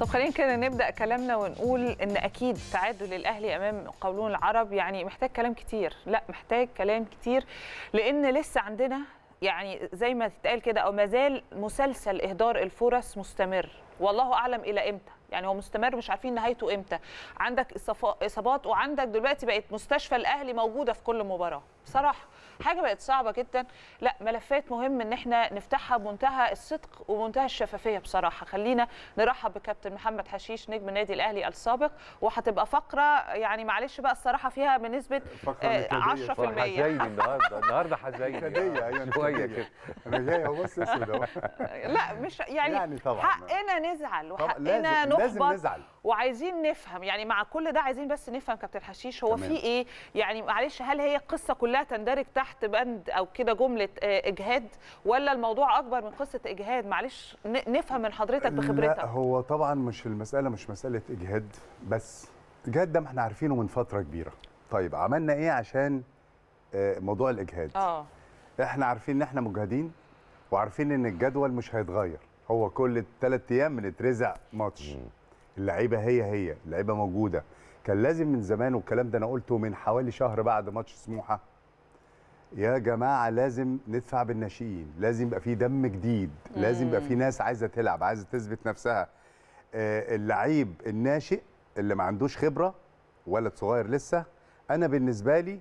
طب خلينا كده نبدا كلامنا ونقول ان اكيد تعادل الاهلي امام قولون العرب يعني محتاج كلام كتير لا محتاج كلام كتير لان لسه عندنا يعني زي ما تتقال كده او مازال مسلسل اهدار الفرص مستمر والله اعلم الى امتى يعني هو مستمر مش عارفين نهايته امتى عندك اصابات وعندك دلوقتي بقت مستشفى الاهلي موجوده في كل مباراه بصراحه حاجه بقت صعبه جدا لا ملفات مهم ان احنا نفتحها بمنتهى الصدق ومنتهى الشفافيه بصراحه خلينا نرحب بكابتن محمد حشيش نجم النادي الاهلي السابق وهتبقى فقره يعني معلش بقى الصراحه فيها بنسبه 10% آه، حزين النهارده النهارده حزين أيوة، شويه كده انا جاي اهو بص اسود اهو لا مش يعني, يعني طبعا حقنا نزعل وحقنا نخبط لازم نزعل وعايزين نفهم يعني مع كل ده عايزين بس نفهم كابتن حشيش هو في ايه يعني معلش هل هي القصه كلها تندرج تحت تحت بند او كده جمله آه، اجهاد ولا الموضوع اكبر من قصه اجهاد معلش نفهم من حضرتك بخبرتك لا هو طبعا مش المساله مش مساله اجهاد بس اجهاد ده ما احنا عارفينه من فتره كبيره طيب عملنا ايه عشان آه، موضوع الاجهاد اه احنا عارفين ان احنا مجهدين وعارفين ان الجدول مش هيتغير هو كل ثلاث ايام بنترزع ماتش اللعيبه هي هي اللعيبه موجوده كان لازم من زمان والكلام ده انا قلته من حوالي شهر بعد ماتش سموحه يا جماعه لازم ندفع بالناشئين لازم يبقى في دم جديد لازم يبقى في ناس عايزه تلعب عايزه تثبت نفسها آه، اللعيب الناشئ اللي ما عندوش خبره ولد صغير لسه انا بالنسبه لي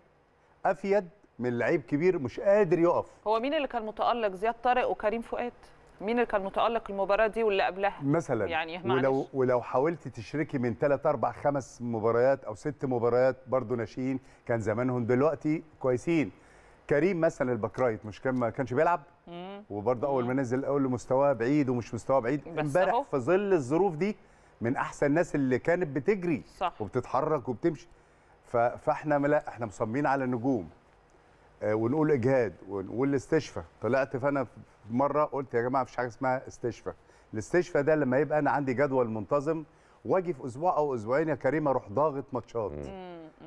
افيد من لعيب كبير مش قادر يقف هو مين اللي كان متالق زياد طارق وكريم فؤاد مين اللي كان متالق المباراه دي واللي قبلها مثلا يعني ولو ولو حاولت تشركي من 3 4 5 مباريات او 6 مباريات برضو ناشئين كان زمانهم دلوقتي كويسين كريم مثلا البكرايت مش كان ما كانش بيلعب وبرده اول ما نزل اول مستواه بعيد ومش مستواه بعيد امبارح في ظل الظروف دي من احسن الناس اللي كانت بتجري صح. وبتتحرك وبتمشي فاحنا لا احنا مصممين على النجوم آه ونقول اجهاد ونقول استشفى طلعت فانا مره قلت يا جماعه مفيش حاجه اسمها استشفى الاستشفى ده لما يبقى انا عندي جدول منتظم واجي في اسبوع او اسبوعين يا كريم اروح ضاغط ماتشات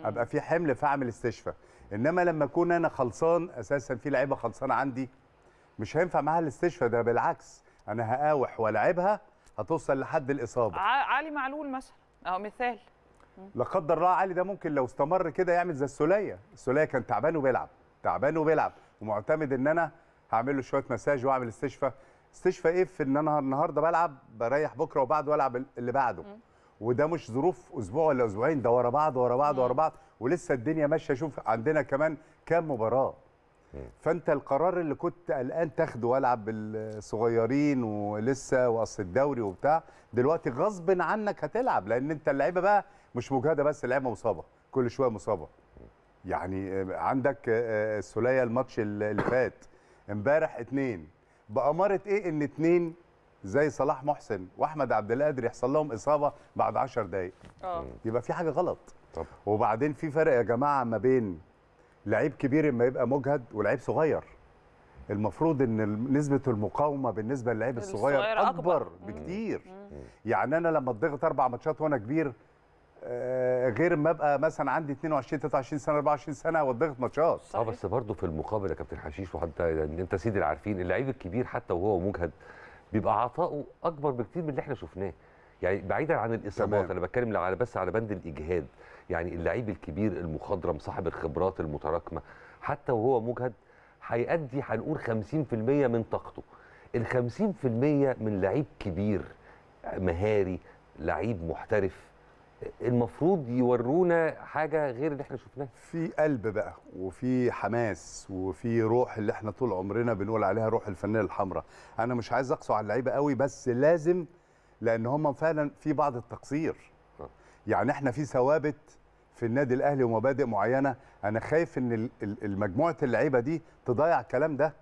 ابقى في حمل فاعمل استشفى انما لما اكون انا خلصان اساسا في لعيبه خلصانه عندي مش هينفع معاها الاستشفاء ده بالعكس انا هقاوح والعبها هتوصل لحد الاصابه علي معلول مثلا اهو مثال لا قدر الله علي ده ممكن لو استمر كده يعمل زي السوليه السوليه كان تعبان وبيلعب تعبان وبيلعب ومعتمد ان انا هعمل له شويه مساج واعمل استشفاء استشفاء ايه في ان انا النهارده بلعب بريح بكره وبعده والعب اللي بعده وده مش ظروف اسبوع ولا اسبوعين ده ورا بعض ورا بعض ورا بعض ولسه الدنيا ماشيه شوف عندنا كمان كام مباراه فانت القرار اللي كنت قلقان تاخده والعب بالصغيرين ولسه واصل الدوري وبتاع دلوقتي غصب عنك هتلعب لان انت اللعيبه بقى مش مجهده بس اللعيبه مصابه كل شويه مصابه يعني آه، عندك السوليه آه، آه، الماتش اللي فات امبارح اتنين بأمارة ايه ان اتنين زي صلاح محسن واحمد عبد القادر يحصل لهم اصابه بعد 10 دقائق اه يبقى في حاجه غلط طب. وبعدين في فرق يا جماعه ما بين لعيب كبير اما يبقى مجهد ولعيب صغير المفروض ان نسبه المقاومه بالنسبه للعيب الصغير اكبر, أكبر. بكتير مم. يعني انا لما اتضغط اربع ماتشات وانا كبير آه، غير ما ابقى مثلا عندي 22 23 سنه 24 سنه واتضغط ماتشات اه بس برضه في المقابل يا كابتن حشيش وحتى انت سيدي العارفين اللعيب الكبير حتى وهو مجهد بيبقى عطاؤه اكبر بكتير من اللي احنا شفناه يعني بعيدا عن الاصابات تمام. انا بتكلم على بس على بند الاجهاد يعني اللعيب الكبير المخضرم صاحب الخبرات المتراكمه حتى وهو مجهد هيأدي هنقول 50% من طاقته ال 50% من لعيب كبير مهاري لعيب محترف المفروض يورونا حاجه غير اللي احنا شفناها في قلب بقى وفي حماس وفي روح اللي احنا طول عمرنا بنقول عليها روح الفنانه الحمراء انا مش عايز اقسو على اللعيبه قوي بس لازم لان هم فعلا في بعض التقصير يعني احنا في ثوابت في النادي الاهلي ومبادئ معينه انا خايف ان مجموعه اللعيبه دي تضيع الكلام ده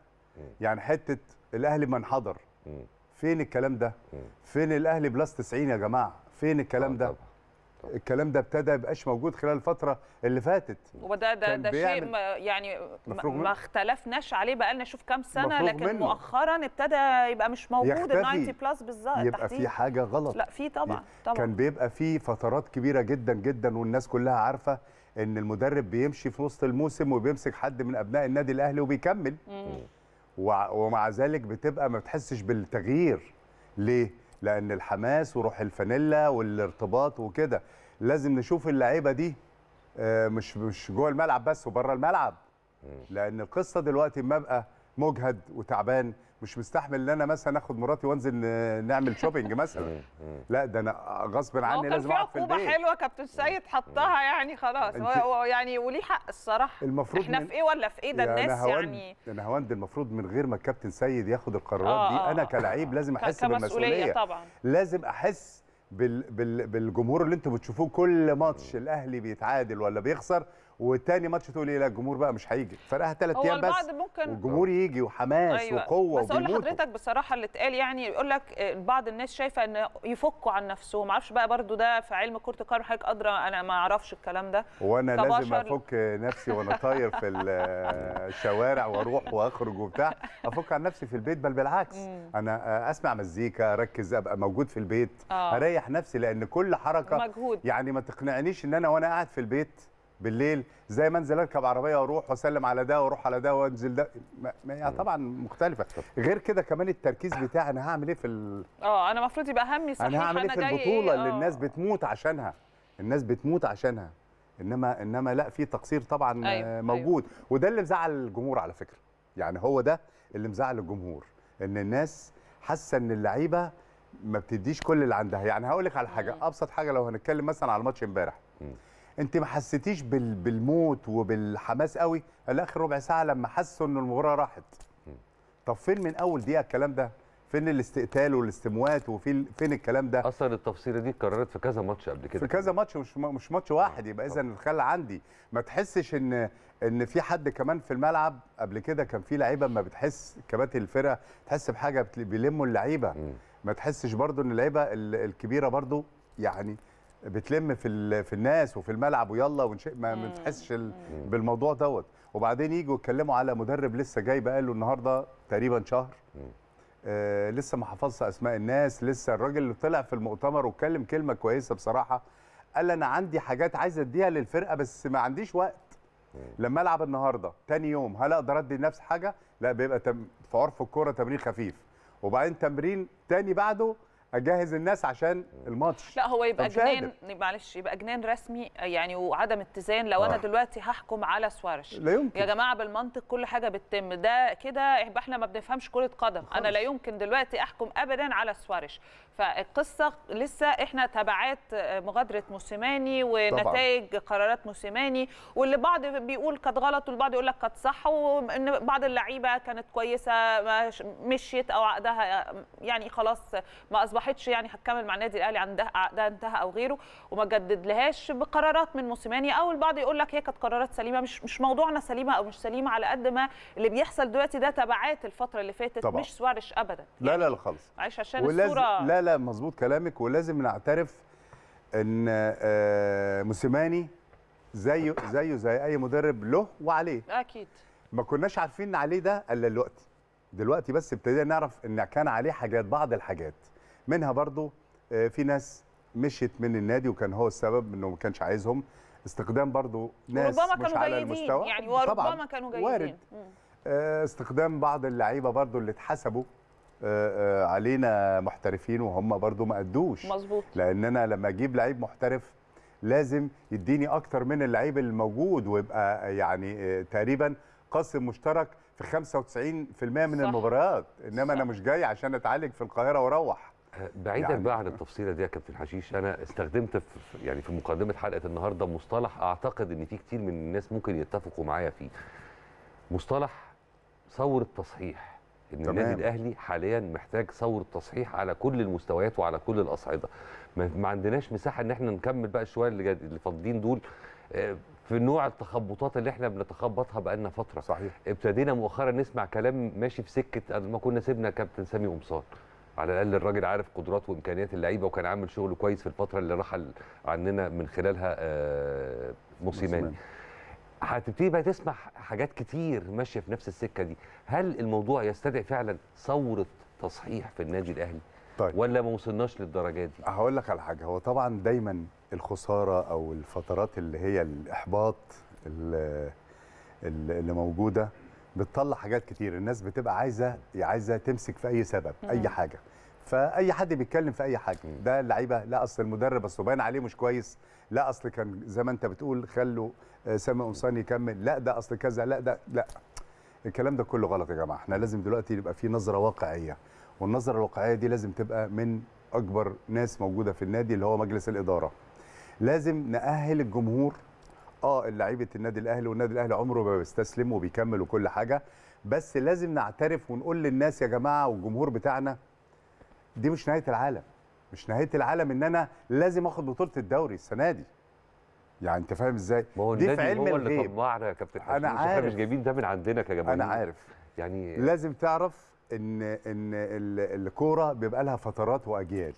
يعني حته الاهلي حضر فين الكلام ده فين الاهلي بلس 90 يا جماعه فين الكلام آه، ده الكلام ده ابتدى يبقاش موجود خلال الفتره اللي فاتت وده ده, ده شيء ما يعني ما اختلفناش عليه بقى لنا شوف كام سنه لكن منه. مؤخرا ابتدى يبقى مش موجود ال 90 بلس بالظبط يبقى في حاجه غلط لا في طبعا طبعا كان بيبقى في فترات كبيره جدا جدا والناس كلها عارفه ان المدرب بيمشي في وسط الموسم وبيمسك حد من ابناء النادي الاهلي وبيكمل مم. ومع ذلك بتبقى ما بتحسش بالتغيير ليه لان الحماس وروح الفانيلا والارتباط وكده لازم نشوف اللعيبه دي آه، مش مش جوه الملعب بس وبره الملعب لان القصه دلوقتي اما ابقى مجهد وتعبان مش مستحمل ان انا مثلا اخد مراتي وانزل نعمل شوبينج مثلا إيه، إيه. لا ده انا غصب عني لازم اقعد في البيت عقوبه حلوه كابتن سيد إيه. حطها يعني خلاص هو يعني وليه حق الصراحه المفروض احنا في ايه ولا في ايه ده يعني الناس يعني انا هوند المفروض من غير ما الكابتن سيد ياخد القرارات آه دي آه، انا آه. كلاعب لازم احس بالمسؤوليه طبعا لازم احس بال بال بالجمهور اللي انتوا بتشوفوه كل ماتش الاهلي بيتعادل ولا بيخسر وتاني ماتش تقول ايه لا الجمهور بقى مش هيجي فرقها ثلاث ايام بس ممكن والجمهور يجي وحماس أيوة. وقوه بس اقول لحضرتك بصراحه اللي اتقال يعني يقول لك بعض الناس شايفه ان يفكوا عن نفسهم معرفش بقى برضو ده في علم كره القدم حضرتك ادرى انا ما اعرفش الكلام ده وانا كبشر. لازم افك نفسي وانا طاير في الشوارع واروح واخرج وبتاع افك عن نفسي في البيت بل بالعكس مم. انا اسمع مزيكا اركز ابقى موجود في البيت آه. اريح نفسي لان كل حركه مجهود. يعني ما تقنعنيش ان انا وانا قاعد في البيت بالليل زي ما انزل اركب عربيه واروح واسلم على ده واروح على ده وانزل ده يعني طبعا مختلفه غير كده كمان التركيز آه. بتاع انا هعمل ايه في ال... اه انا المفروض يبقى همي صحيح انا هعمل ايه في البطوله اللي آه. الناس بتموت عشانها الناس بتموت عشانها انما انما لا في تقصير طبعا أيوة. أيوة. موجود أيوة. وده اللي مزعل الجمهور على فكره يعني هو ده اللي مزعل الجمهور ان الناس حاسه ان اللعيبه ما بتديش كل اللي عندها يعني هقول لك على حاجه ابسط حاجه لو هنتكلم مثلا على ماتش امبارح انت ما حسيتيش بالموت وبالحماس قوي الا اخر ربع ساعه لما حسوا ان المباراه راحت طب فين من اول دقيقه الكلام ده فين الاستقتال والاستموات وفين فين الكلام ده اصلا التفصيله دي اتكررت في كذا ماتش قبل كده في كذا ماتش مش مش ماتش واحد يبقى اذا الخل عندي ما تحسش ان ان في حد كمان في الملعب قبل كده كان في لعيبه ما بتحس كباتن الفرقه تحس بحاجه بيلموا اللعيبه ما تحسش برضو ان اللعيبه الكبيره برضو يعني بتلم في في الناس وفي الملعب ويلا ونشق ما بتحسش بالموضوع دوت وبعدين يجوا يتكلموا على مدرب لسه جاي بقى له النهارده تقريبا شهر آه لسه ما حفظش اسماء الناس لسه الراجل اللي طلع في المؤتمر واتكلم كلمه كويسه بصراحه قال انا عندي حاجات عايز اديها للفرقه بس ما عنديش وقت لما العب النهارده تاني يوم هل اقدر ادي لنفسي حاجه لا بيبقى تم... في عرف الكوره تمرين خفيف وبعدين تمرين تاني بعده اجهز الناس عشان الماتش لا هو يبقى جنان معلش يبقى جنان رسمي يعني وعدم اتزان لو آه. انا دلوقتي هحكم على سوارش لا يمكن يا جماعه بالمنطق كل حاجه بتتم ده كده احنا ما بنفهمش كره قدم انا لا يمكن دلوقتي احكم ابدا على سوارش فالقصه لسه احنا تبعات آه، مغادره موسيماني ونتائج طبعا. قرارات موسيماني واللي بعض بيقول كانت غلط والبعض يقول لك كانت صح وان بعض اللعيبه كانت كويسه مشيت او عقدها آه، يعني خلاص ما اصبحتش يعني هتكمل مع النادي الاهلي عندها عقدها انتهى او غيره وما جدد لهاش بقرارات من موسيماني او البعض يقول لك هي كانت قرارات سليمه مش مش موضوعنا سليمه او مش سليمه على قد ما اللي بيحصل دلوقتي ده تبعات الفتره اللي فاتت طبعا. مش سوارش ابدا لا لا خالص عشان الصوره لا لا لا مظبوط كلامك ولازم نعترف ان آه، موسيماني زيه زيه زي اي مدرب له وعليه اكيد ما كناش عارفين عليه ده الا دلوقتي دلوقتي بس ابتدينا نعرف ان كان عليه حاجات بعض الحاجات منها برضو آه، في ناس مشيت من النادي وكان هو السبب انه ما كانش عايزهم استخدام برضو ناس وربما مش كانوا على المستوى يعني وربما طبعا كانوا جيدين وارد آه، استخدام بعض اللعيبه برضو اللي اتحسبوا آه، آه، علينا محترفين وهم برضو ما قدوش مظبوط لان انا لما اجيب لعيب محترف لازم يديني اكتر من اللعيب الموجود ويبقى يعني آه، تقريبا قاسم مشترك في 95% من صح. المباريات انما صح. انا مش جاي عشان اتعالج في القاهره واروح بعيدا يعني... بقى عن التفصيله دي يا كابتن حشيش انا استخدمت في يعني في مقدمه حلقه النهارده مصطلح اعتقد ان في كتير من الناس ممكن يتفقوا معايا فيه مصطلح ثوره تصحيح ان تمام. النادي الاهلي حاليا محتاج ثوره تصحيح على كل المستويات وعلى كل الاصعده ما عندناش مساحه ان احنا نكمل بقى شويه اللي, اللي فاضلين دول آه، في نوع التخبطات اللي احنا بنتخبطها بقالنا فتره صحيح ابتدينا مؤخرا نسمع كلام ماشي في سكه ما كنا سيبنا كابتن سامي قمصان على الاقل الراجل عارف قدرات وامكانيات اللعيبه وكان عامل شغل كويس في الفتره اللي رحل عننا من خلالها آه، موسيماني هتبتدي بقى تسمع حاجات كتير ماشيه في نفس السكه دي هل الموضوع يستدعي فعلا ثوره تصحيح في النادي الاهلي طيب. ولا ما وصلناش للدرجه دي هقول لك على حاجه هو طبعا دايما الخساره او الفترات اللي هي الاحباط اللي, اللي موجوده بتطلع حاجات كتير الناس بتبقى عايزه عايزه تمسك في اي سبب اي حاجه فاي حد بيتكلم في اي حاجه ده اللعيبه لا اصل المدرب اصل باين عليه مش كويس لا اصل كان زي ما انت بتقول خلوا آه، سامي قمصان يكمل لا ده اصل كذا لا ده لا الكلام ده كله غلط يا جماعه احنا لازم دلوقتي يبقى في نظره واقعيه والنظره الواقعيه دي لازم تبقى من اكبر ناس موجوده في النادي اللي هو مجلس الاداره لازم ناهل الجمهور اه لعيبه النادي الاهلي والنادي الاهلي عمره ما بيستسلم وبيكمل وكل حاجه بس لازم نعترف ونقول للناس يا جماعه والجمهور بتاعنا دي مش نهايه العالم مش نهايه العالم ان انا لازم اخد بطوله الدوري السنه دي يعني انت فاهم ازاي دي في علم هو اللي طمعنا يا كابتن انا عارف مش جايبين ده من عندنا كجماهير انا عارف يعني لازم تعرف ان ان الكوره بيبقى لها فترات واجيال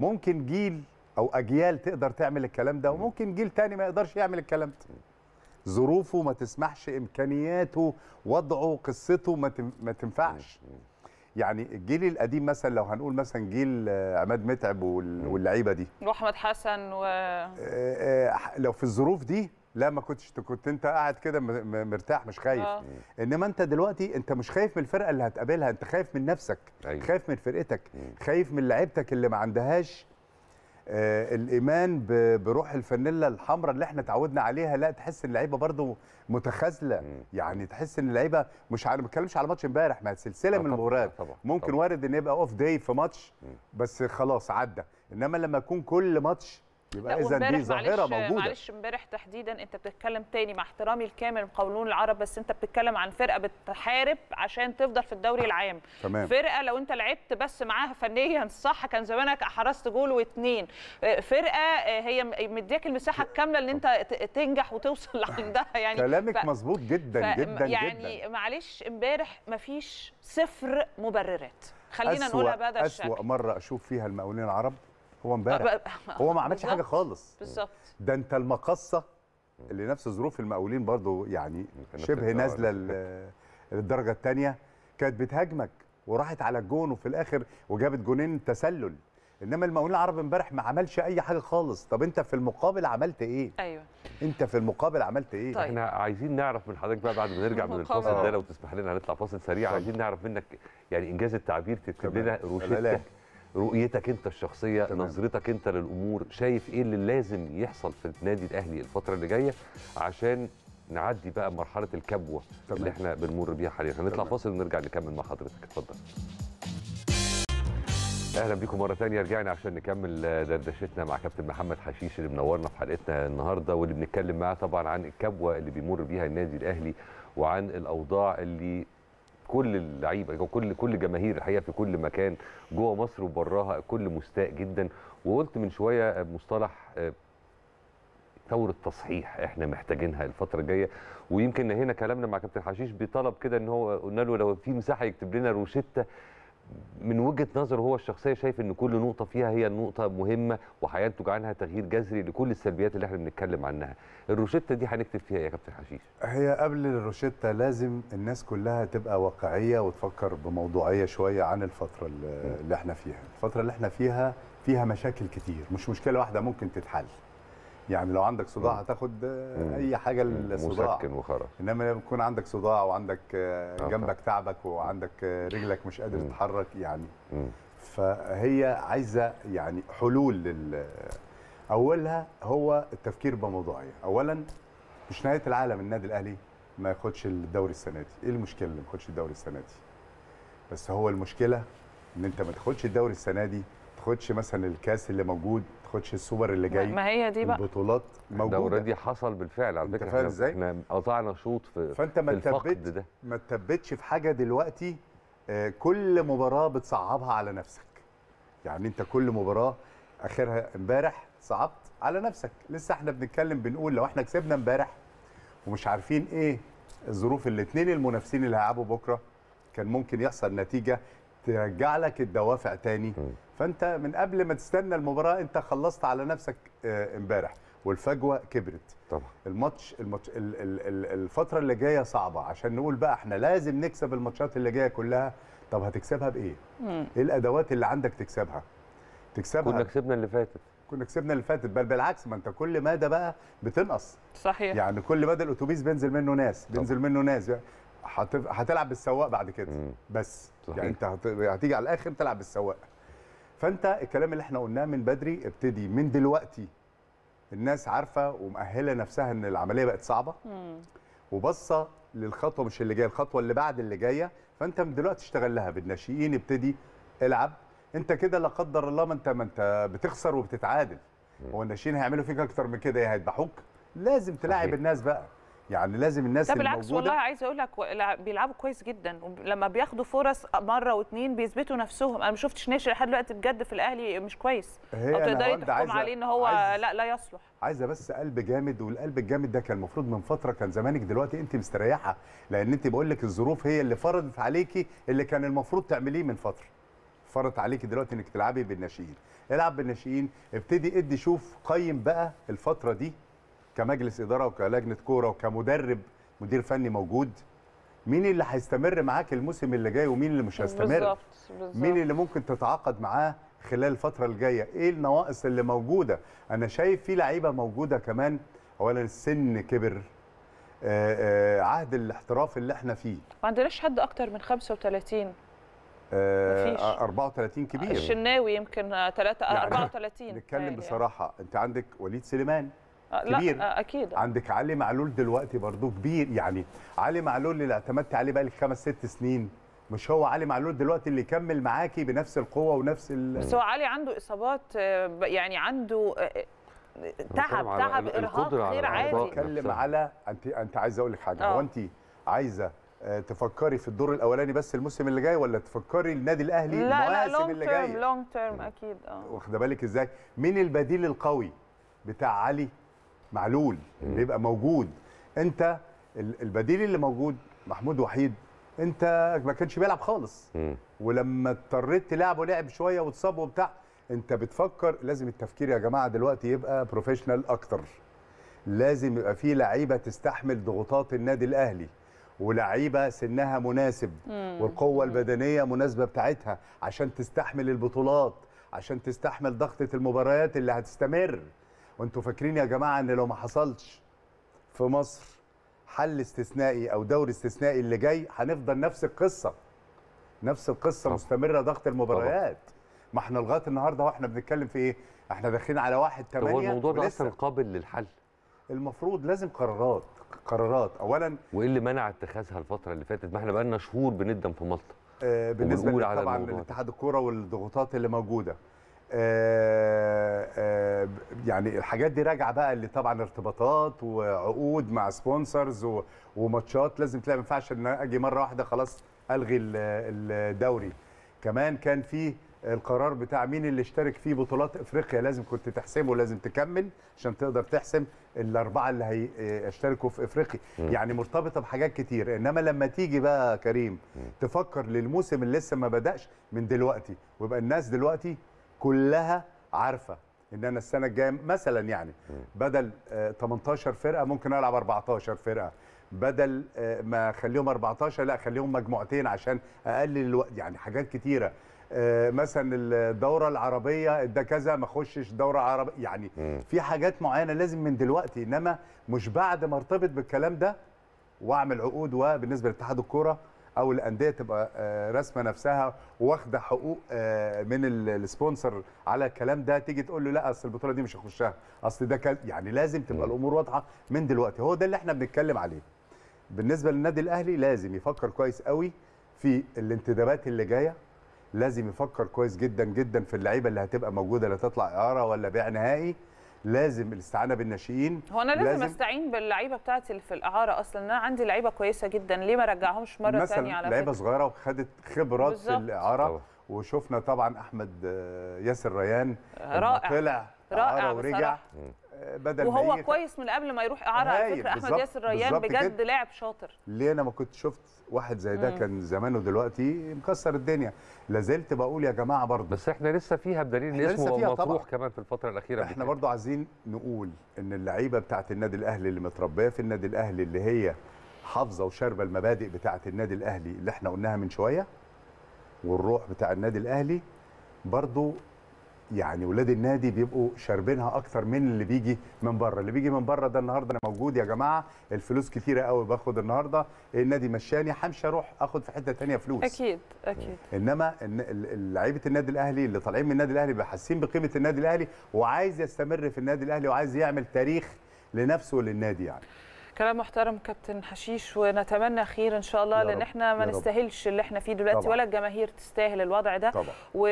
ممكن جيل او اجيال تقدر تعمل الكلام ده وممكن جيل تاني ما يقدرش يعمل الكلام ده ظروفه ما تسمحش امكانياته وضعه قصته ما تنفعش يعني الجيل القديم مثلا لو هنقول مثلا جيل آه، عماد متعب واللعيبه دي واحمد حسن و آه، آه، لو في الظروف دي لا ما كنتش كنت انت قاعد كده مرتاح مش خايف آه. انما انت دلوقتي انت مش خايف من الفرقه اللي هتقابلها انت خايف من نفسك أيوه. خايف من فرقتك خايف من لعيبتك اللي ما عندهاش آه، الايمان بروح الفانيلا الحمراء اللي احنا اتعودنا عليها لا تحس ان اللعيبه برضه متخاذله يعني تحس ان اللعيبه مش ما بتكلمش على ماتش امبارح ما سلسله آه، من المباريات ممكن طبعًا. وارد ان يبقى اوف داي في ماتش بس خلاص عدى انما لما يكون كل ماتش يبقى اذا دي ظاهره موجوده معلش امبارح تحديدا انت بتتكلم تاني مع احترامي الكامل لقولون العرب بس انت بتتكلم عن فرقه بتحارب عشان تفضل في الدوري العام تمام. فرقه لو انت لعبت بس معاها فنيا صح كان زمانك حرزت جول واثنين آه، فرقه آه، هي مديك المساحه الكامله ان انت تنجح وتوصل لعندها يعني كلامك ف... مظبوط جدا جدا يعني جدا. معلش امبارح مفيش صفر مبررات خلينا نقولها بهذا الشكل اسوء مره اشوف فيها المقاولين العرب هو امبارح هو ما عملش حاجه خالص بالظبط ده انت المقصه اللي نفس ظروف المقاولين برضو يعني شبه نازله للدرجه الثانيه كانت بتهاجمك وراحت على الجون وفي الاخر وجابت جونين تسلل انما المقاولين العرب امبارح ما عملش اي حاجه خالص طب انت في المقابل عملت ايه ايوه انت في المقابل عملت ايه طيب. احنا عايزين نعرف من حضرتك بقى بعد ما نرجع من الفاصل ده لو تسمح لنا هنطلع فاصل سريع عايزين نعرف منك يعني انجاز التعبير تكتب لنا روشتك رؤيتك انت الشخصيه تمام. نظرتك انت للامور شايف ايه اللي لازم يحصل في النادي الاهلي الفتره اللي جايه عشان نعدي بقى مرحله الكبوه تمام. اللي احنا بنمر بيها حاليا هنطلع فاصل ونرجع نكمل مع حضرتك اتفضل اهلا بيكم مره ثانيه رجعنا عشان نكمل دردشتنا مع كابتن محمد حشيش اللي منورنا في حلقتنا النهارده واللي بنتكلم معاه طبعا عن الكبوه اللي بيمر بيها النادي الاهلي وعن الاوضاع اللي كل اللعيبه كل كل جماهير الحقيقه في كل مكان جوه مصر وبراها الكل مستاء جدا وقلت من شويه آه، مصطلح آه، ثوره تصحيح احنا محتاجينها الفتره الجايه ويمكن هنا كلامنا مع كابتن حشيش بطلب كده ان هو قلنا له لو في مساحه يكتب لنا روشته من وجهه نظره هو الشخصيه شايف ان كل نقطه فيها هي نقطه مهمه وهينتج عنها تغيير جذري لكل السلبيات اللي احنا بنتكلم عنها الروشته دي هنكتب فيها إيه يا كابتن حشيش هي قبل الروشته لازم الناس كلها تبقى واقعيه وتفكر بموضوعيه شويه عن الفتره اللي احنا فيها الفتره اللي احنا فيها فيها مشاكل كتير مش مشكله واحده ممكن تتحل يعني لو عندك صداع هتاخد اي حاجه للصداع مسكن وخرف انما لما يكون عندك صداع وعندك آه، جنبك تعبك وعندك آه، رجلك مش قادر تتحرك يعني فهي عايزه يعني حلول لل اولها هو التفكير بموضوعيه اولا مش نهايه العالم النادي الاهلي ما ياخدش الدوري السنه دي ايه المشكله اللي ما ياخدش الدوري السنه دي بس هو المشكله ان انت ما تاخدش الدوري السنه دي ما تاخدش مثلا الكاس اللي موجود تاخدش السوبر اللي جاي ما هي دي بقى البطولات موجوده ده اوريدي حصل بالفعل على فكره احنا ازاي احنا قطعنا شوط في فانت ما ده ما تثبتش في حاجه دلوقتي آه، كل مباراه بتصعبها على نفسك يعني انت كل مباراه اخرها امبارح صعبت على نفسك لسه احنا بنتكلم بنقول لو احنا كسبنا امبارح ومش عارفين ايه الظروف الاثنين المنافسين اللي هيلعبوا بكره كان ممكن يحصل نتيجه ترجع لك الدوافع تاني فانت من قبل ما تستنى المباراه انت خلصت على نفسك آه، امبارح والفجوه كبرت طبعا الماتش, الماتش الفتره اللي جايه صعبه عشان نقول بقى احنا لازم نكسب الماتشات اللي جايه كلها طب هتكسبها بايه ايه الادوات اللي عندك تكسبها تكسبها كنا كسبنا اللي فاتت كنا كسبنا اللي فاتت بل بالعكس ما انت كل مدى بقى بتنقص صحيح يعني كل مدى الاتوبيس بينزل منه ناس بينزل منه ناس هتلعب بالسواق بعد كده بس يعني صحيح. يعني انت هتيجي على الاخر تلعب بالسواق فانت الكلام اللي احنا قلناه من بدري ابتدي من دلوقتي الناس عارفه ومأهله نفسها ان العمليه بقت صعبه وبصه للخطوه مش اللي جايه الخطوه اللي بعد اللي جايه فانت من دلوقتي اشتغل لها بالناشئين ابتدي العب انت كده لا قدر الله ما انت ما انت بتخسر وبتتعادل هو الناشئين هيعملوا فيك اكتر من كده يا هيذبحوك لازم تلاعب الناس بقى يعني لازم الناس اللي بالعكس والله عايز اقول لك بيلعبوا كويس جدا لما بياخدوا فرص مره واثنين بيثبتوا نفسهم انا ما شفتش ناشر لحد دلوقتي بجد في الاهلي مش كويس او تقدري تحكم عليه ان هو لا لا يصلح عايزه بس قلب جامد والقلب الجامد ده كان المفروض من فتره كان زمانك دلوقتي انت مستريحه لان انت بقول لك الظروف هي اللي فرضت عليكي اللي كان المفروض تعمليه من فتره فرضت عليكي دلوقتي انك تلعبي بالناشئين العب بالناشئين ابتدي ادي شوف قيم بقى الفتره دي كمجلس اداره وكلجنه كوره وكمدرب مدير فني موجود مين اللي هيستمر معاك الموسم اللي جاي ومين اللي مش هيستمر بالظبط مين اللي ممكن تتعاقد معاه خلال الفتره الجايه ايه النواقص اللي موجوده انا شايف في لعيبه موجوده كمان اولا السن كبر آآ آه، آآ آه، عهد الاحتراف اللي احنا فيه ما عندناش حد اكتر من 35 آه، مفيش. 34 كبير الشناوي يمكن 3 34 يعني نتكلم أيوة. بصراحه انت عندك وليد سليمان آه، كبير لا آه، اكيد عندك علي معلول دلوقتي برضو كبير يعني علي معلول اللي اعتمدتي عليه بقالك خمس ست سنين مش هو علي معلول دلوقتي اللي يكمل معاكي بنفس القوه ونفس ال بس هو علي عنده اصابات آه، يعني عنده تعب تعب ارهاق غير عادي بتكلم على انت انت عايزه اقول لك حاجه هو انت عايزه تفكري في الدور الاولاني بس الموسم اللي جاي ولا تفكري النادي الاهلي لا المواسم لا اللي جايه؟ لا لونج تيرم اكيد اه واخده بالك ازاي؟ مين البديل القوي بتاع علي معلول بيبقى موجود انت البديل اللي موجود محمود وحيد انت ما كانش بيلعب خالص م. ولما اضطريت تلعبه لعب شويه واتصاب وبتاع انت بتفكر لازم التفكير يا جماعه دلوقتي يبقى بروفيشنال اكتر لازم يبقى في لعيبه تستحمل ضغوطات النادي الاهلي ولعيبه سنها مناسب والقوه البدنيه مناسبه بتاعتها عشان تستحمل البطولات عشان تستحمل ضغطه المباريات اللي هتستمر وانتوا فاكرين يا جماعه ان لو ما حصلش في مصر حل استثنائي او دوري استثنائي اللي جاي هنفضل نفس القصه نفس القصه طبعا. مستمره ضغط المباريات طبعا. ما احنا لغايه النهارده واحنا بنتكلم في ايه احنا داخلين على واحد 8 هو الموضوع ده اصلا قابل للحل المفروض لازم قرارات قرارات اولا وايه اللي منع اتخاذها الفتره اللي فاتت ما احنا بقالنا شهور بندم في مالطا آه بالنسبه طبعا لاتحاد الكوره والضغوطات اللي موجوده آه آه يعني الحاجات دي راجعه بقى اللي طبعا ارتباطات وعقود مع سبونسرز وماتشات لازم تلاقي ما ينفعش ان اجي مره واحده خلاص الغي الدوري كمان كان في القرار بتاع مين اللي اشترك فيه بطولات افريقيا لازم كنت تحسبه لازم تكمل عشان تقدر تحسم الاربعه اللي هيشتركوا في افريقيا يعني مرتبطه بحاجات كتير انما لما تيجي بقى كريم م. تفكر للموسم اللي لسه ما بداش من دلوقتي ويبقى الناس دلوقتي كلها عارفه ان انا السنه الجايه مثلا يعني بدل 18 آه، فرقه ممكن العب 14 فرقه بدل آه، ما اخليهم 14 لا اخليهم مجموعتين عشان اقلل الوقت يعني حاجات كتيره آه، مثلا الدوره العربيه ده كذا ما اخشش دوره عربيه يعني في حاجات معينه لازم من دلوقتي انما مش بعد ما ارتبط بالكلام ده واعمل عقود وبالنسبه لاتحاد الكوره او الانديه تبقى آه، رسمه نفسها واخده حقوق آه، من السبونسر على الكلام ده تيجي تقول له لا اصل البطوله دي مش هخشها اصل ده كان يعني لازم تبقى الامور واضحه من دلوقتي هو ده اللي احنا بنتكلم عليه بالنسبه للنادي الاهلي لازم يفكر كويس قوي في الانتدابات اللي جايه لازم يفكر كويس جدا جدا في اللعيبه اللي هتبقى موجوده لا تطلع اعاره ولا بيع نهائي لازم الاستعانه بالناشئين هو انا لازم, لازم استعين باللعيبه بتاعتي اللي في الاعاره اصلا انا عندي لعيبه كويسه جدا ليه ما رجعهمش مره ثانيه على لعيبه صغيره وخدت خبرات بالزبط. في الاعاره طبعا. وشفنا طبعا احمد آه، ياسر ريان رائع طلع رائع ورجع بصراحة. بدل وهو ما كويس من قبل ما يروح اعاره على فكره احمد ياسر ريان بجد لاعب شاطر ليه انا ما كنت شفت واحد زي ده كان زمانه دلوقتي مكسر الدنيا لازلت بقول يا جماعه برضه بس احنا لسه فيها بدليل ان اسمه مطروح كمان في الفتره الاخيره احنا برضه عايزين نقول ان اللعيبه بتاعت النادي الاهلي اللي متربيه في النادي الاهلي اللي هي حافظه وشاربه المبادئ بتاعت النادي الاهلي اللي احنا قلناها من شويه والروح بتاع النادي الاهلي برضه يعني ولاد النادي بيبقوا شاربينها اكتر من اللي بيجي من بره اللي بيجي من بره ده النهارده انا موجود يا جماعه الفلوس كتيره قوي باخد النهارده النادي مشاني همشي اروح اخد في حته ثانيه فلوس اكيد اكيد انما لعيبه النادي الاهلي اللي طالعين من النادي الاهلي حاسين بقيمه النادي الاهلي وعايز يستمر في النادي الاهلي وعايز يعمل تاريخ لنفسه وللنادي يعني كلام محترم كابتن حشيش ونتمنى خير ان شاء الله لان احنا ما نستاهلش اللي احنا فيه دلوقتي طبعا. ولا الجماهير تستاهل الوضع ده طبعا. و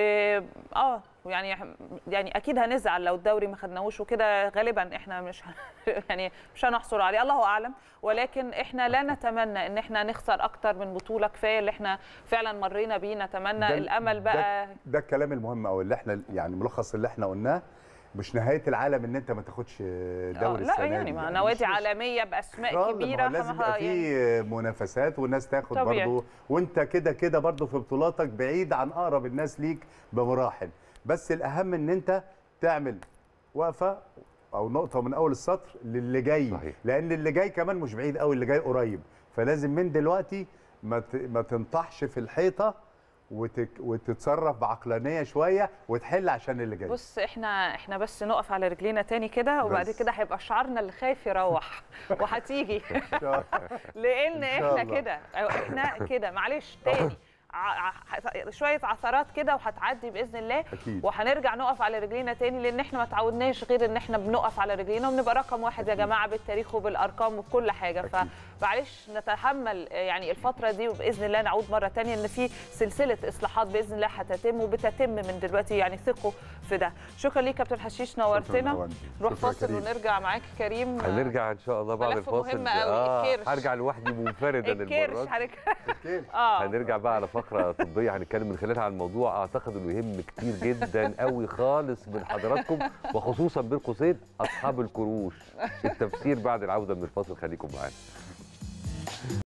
اه يعني يعني اكيد هنزعل لو الدوري ما خدناهوش وكده غالبا احنا مش يعني مش هنحصر عليه الله اعلم ولكن احنا لا نتمنى ان احنا نخسر اكتر من بطوله كفايه اللي احنا فعلا مرينا بيه نتمنى الامل بقى ده, ده الكلام المهم او اللي احنا يعني ملخص اللي احنا قلناه مش نهايه العالم ان انت ما تاخدش دوري آه، لا يعني ما يعني نوادي عالميه باسماء آه، كبيره لازم يبقى يعني في منافسات والناس تاخد برضه وانت كده كده برضه في بطولاتك بعيد عن اقرب الناس ليك بمراحل بس الاهم ان انت تعمل وقفه او نقطه من اول السطر للي جاي صحيح. لان اللي جاي كمان مش بعيد قوي اللي جاي قريب فلازم من دلوقتي ما ما تنطحش في الحيطه وتك... وتتصرف بعقلانيه شويه وتحل عشان اللي جاي بص احنا احنا بس نقف على رجلينا تاني كده وبعد كده هيبقى شعارنا اللي خايف يروح وهتيجي لان احنا كده احنا كده معلش تاني شويه عثرات كده وهتعدي باذن الله أكيد. وهنرجع نقف على رجلينا تاني لان احنا ما تعودناش غير ان احنا بنقف على رجلينا وبنبقى رقم واحد أكيد. يا جماعه بالتاريخ وبالارقام وبكل حاجه أكيد. فمعلش نتحمل يعني الفتره دي وباذن الله نعود مره تانية ان في سلسله اصلاحات باذن الله هتتم وبتتم من دلوقتي يعني ثقوا في ده شكرا ليك كابتن حشيش نورتنا نروح فاصل ونرجع معاك كريم هنرجع ان شاء الله بعد الفاصل مهم قوي آه. هرجع لوحدي منفردا الكيرش اه هنرجع بقى على فاصل فقره طبيه هنتكلم من خلالها عن موضوع اعتقد انه يهم كتير جدا قوي خالص من حضراتكم وخصوصا بين قوسين اصحاب الكروش التفسير بعد العوده من الفاصل خليكم معانا